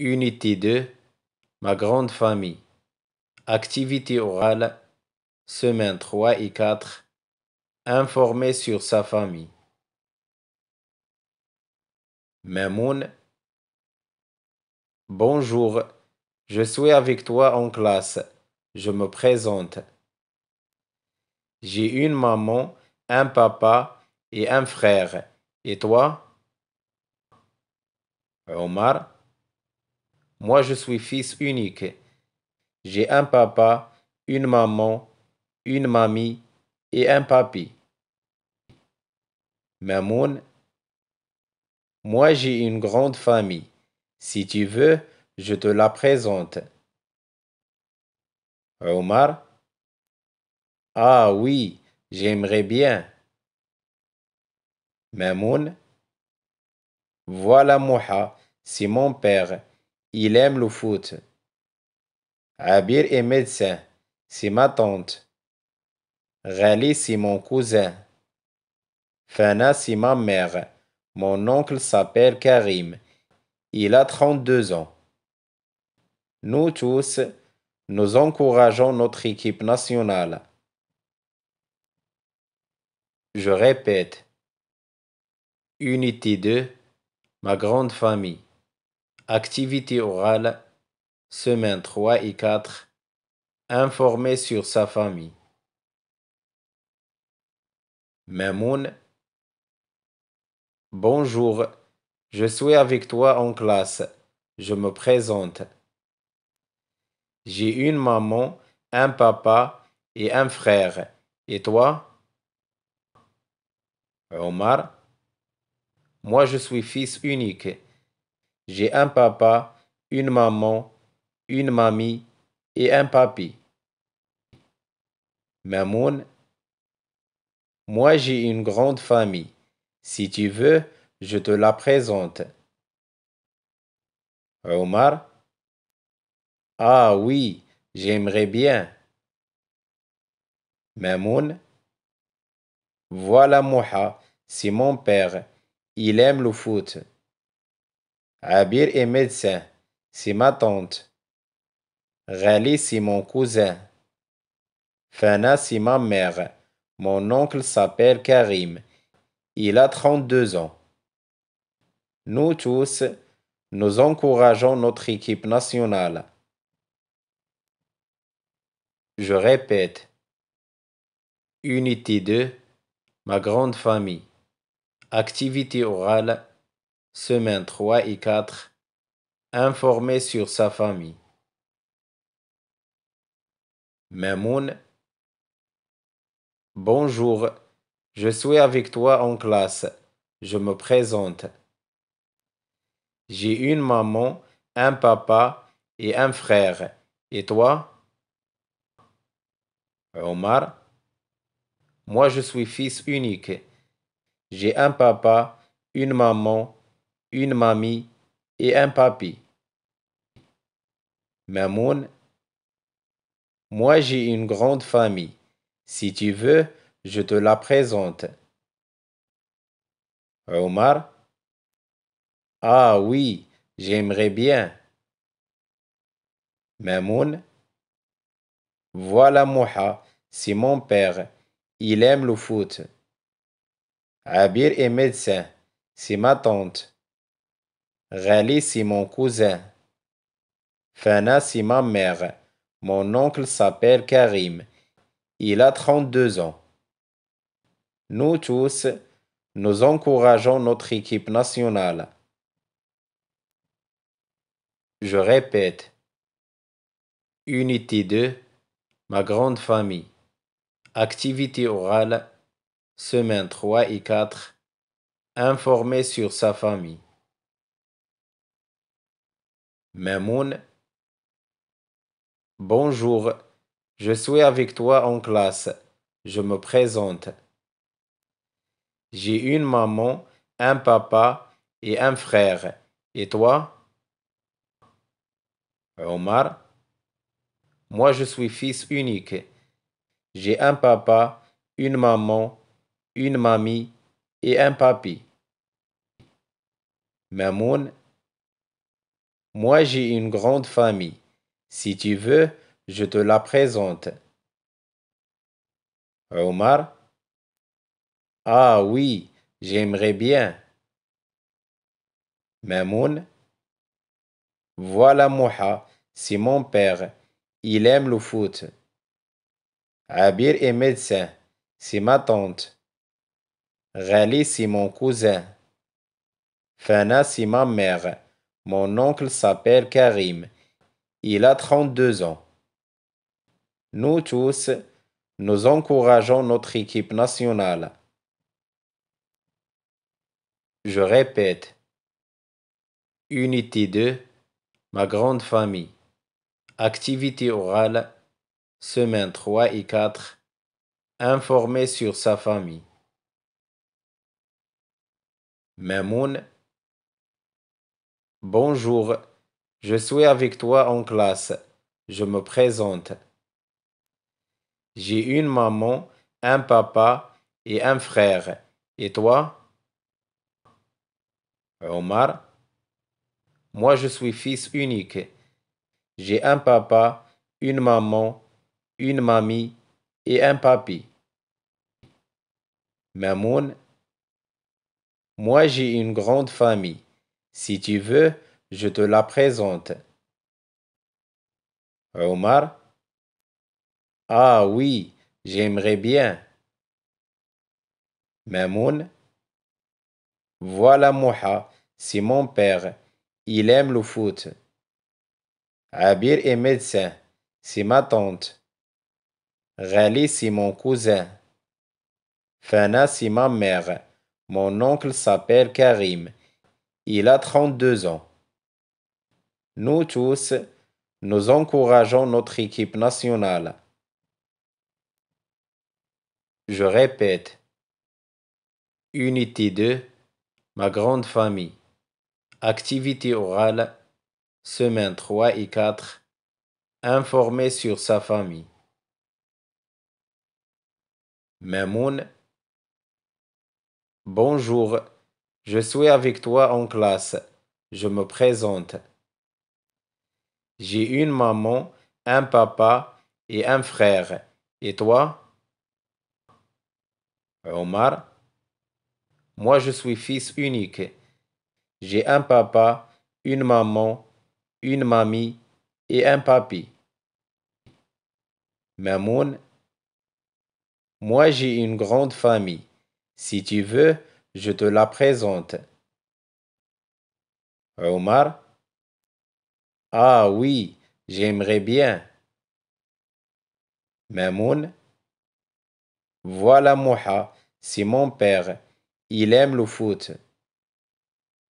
Unité 2 Ma grande famille. Activité orale. Semaine 3 et 4. Informer sur sa famille. Mamoun. Bonjour. Je suis avec toi en classe. Je me présente. J'ai une maman, un papa et un frère. Et toi? Omar. Moi, je suis fils unique. J'ai un papa, une maman, une mamie et un papi. Mamoun, moi j'ai une grande famille. Si tu veux, je te la présente. Omar, ah oui, j'aimerais bien. Mamoun, voilà Moha, c'est mon père. Il aime le foot. Abir est médecin. C'est ma tante. Rali, c'est mon cousin. Fana, c'est ma mère. Mon oncle s'appelle Karim. Il a 32 ans. Nous tous, nous encourageons notre équipe nationale. Je répète, unité 2, ma grande famille. Activité orale, semaine 3 et 4. Informer sur sa famille. Mamoun. Bonjour, je suis avec toi en classe. Je me présente. J'ai une maman, un papa et un frère. Et toi Omar. Moi, je suis fils unique. J'ai un papa, une maman, une mamie et un papy. Mamoun, moi j'ai une grande famille. Si tu veux, je te la présente. Omar, ah oui, j'aimerais bien. Mamoun, voilà Moha, c'est mon père. Il aime le foot. Abir est médecin. C'est ma tante. Rali, c'est mon cousin. Fana, c'est ma mère. Mon oncle s'appelle Karim. Il a 32 ans. Nous tous, nous encourageons notre équipe nationale. Je répète. Unité 2, ma grande famille. Activité orale semaines 3 et 4, informer sur sa famille. Mamoun, bonjour, je suis avec toi en classe, je me présente. J'ai une maman, un papa et un frère. Et toi Omar, moi je suis fils unique. J'ai un papa, une maman une mamie et un papy. Mamoun, moi j'ai une grande famille. Si tu veux, je te la présente. Omar, ah oui, j'aimerais bien. Mamoun, voilà Mouha. c'est mon père. Il aime le foot. Abir est médecin, c'est ma tante. Rally c'est mon cousin. Fana, c'est ma mère. Mon oncle s'appelle Karim. Il a 32 ans. Nous tous, nous encourageons notre équipe nationale. Je répète. Unité 2, ma grande famille. Activité orale, semaine 3 et 4. Informer sur sa famille. Mamoun Bonjour, je suis avec toi en classe. Je me présente. J'ai une maman, un papa et un frère. Et toi Omar Moi, je suis fils unique. J'ai un papa, une maman, une mamie et un papi. Mamoun moi j'ai une grande famille. Si tu veux, je te la présente. Euh, Omar Ah oui, j'aimerais bien. Mamoun Voilà Moha, c'est mon père. Il aime le foot. Abir est médecin. C'est ma tante. Rali c'est mon cousin. Fana, c'est ma mère. Mon oncle s'appelle Karim. Il a 32 ans. Nous tous, nous encourageons notre équipe nationale. Je répète. Unité 2, ma grande famille. Activité orale, semaine 3 et 4. Informer sur sa famille. Mamoun Bonjour, je suis avec toi en classe. Je me présente. J'ai une maman, un papa et un frère. Et toi Omar Moi, je suis fils unique. J'ai un papa, une maman, une mamie et un papi. Mamoun Moi, j'ai une grande famille. Si tu veux, je te la présente. Omar Ah oui, j'aimerais bien. Mamoun Voilà Moha, c'est mon père. Il aime le foot. Abir est médecin. C'est ma tante. Rali, c'est mon cousin. Fana, c'est ma mère. Mon oncle s'appelle Karim. Il a 32 ans. Nous tous, nous encourageons notre équipe nationale. Je répète, unité 2, ma grande famille, activité orale, semaine 3 et 4, informer sur sa famille. Memoun. bonjour. Je suis avec toi en classe. Je me présente. J'ai une maman, un papa et un frère. Et toi euh, Omar. Moi, je suis fils unique. J'ai un papa, une maman, une mamie et un papi. Mamoun. Moi, j'ai une grande famille. Si tu veux, je te la présente. Euh, Omar Ah oui, j'aimerais bien. Mamoun Voilà Moha, c'est mon père. Il aime le foot.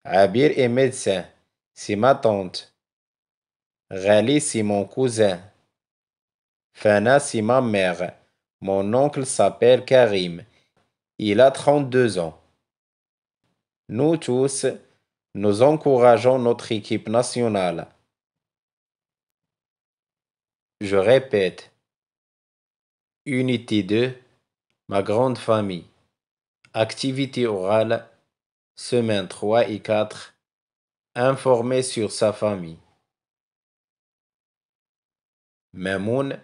Abir est médecin. C'est ma tante. Rali, c'est mon cousin. Fana, c'est ma mère. Mon oncle s'appelle Karim. Il a 32 ans. Nous tous, nous encourageons notre équipe nationale. Je répète, Unité 2, ma grande famille. Activité orale, semaine 3 et 4, informer sur sa famille. Mamoun,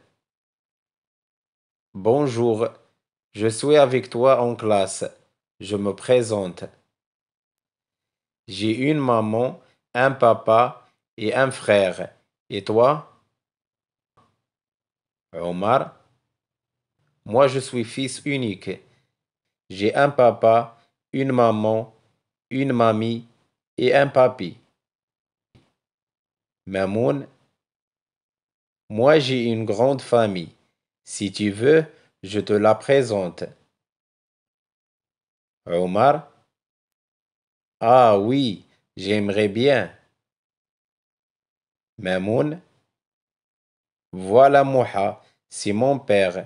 bonjour, je suis avec toi en classe, je me présente. J'ai une maman, un papa et un frère. Et toi Omar Moi je suis fils unique. J'ai un papa, une maman, une mamie et un papi. Mamoun Moi j'ai une grande famille. Si tu veux, je te la présente. Omar ah oui, j'aimerais bien. Mamoun. Voilà Moha, c'est mon père.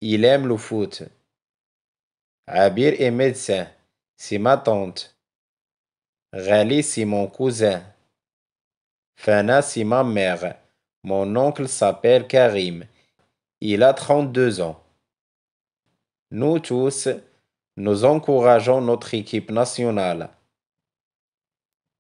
Il aime le foot. Abir est médecin. C'est ma tante. Rali, c'est mon cousin. Fana, c'est ma mère. Mon oncle s'appelle Karim. Il a 32 ans. Nous tous, nous encourageons notre équipe nationale.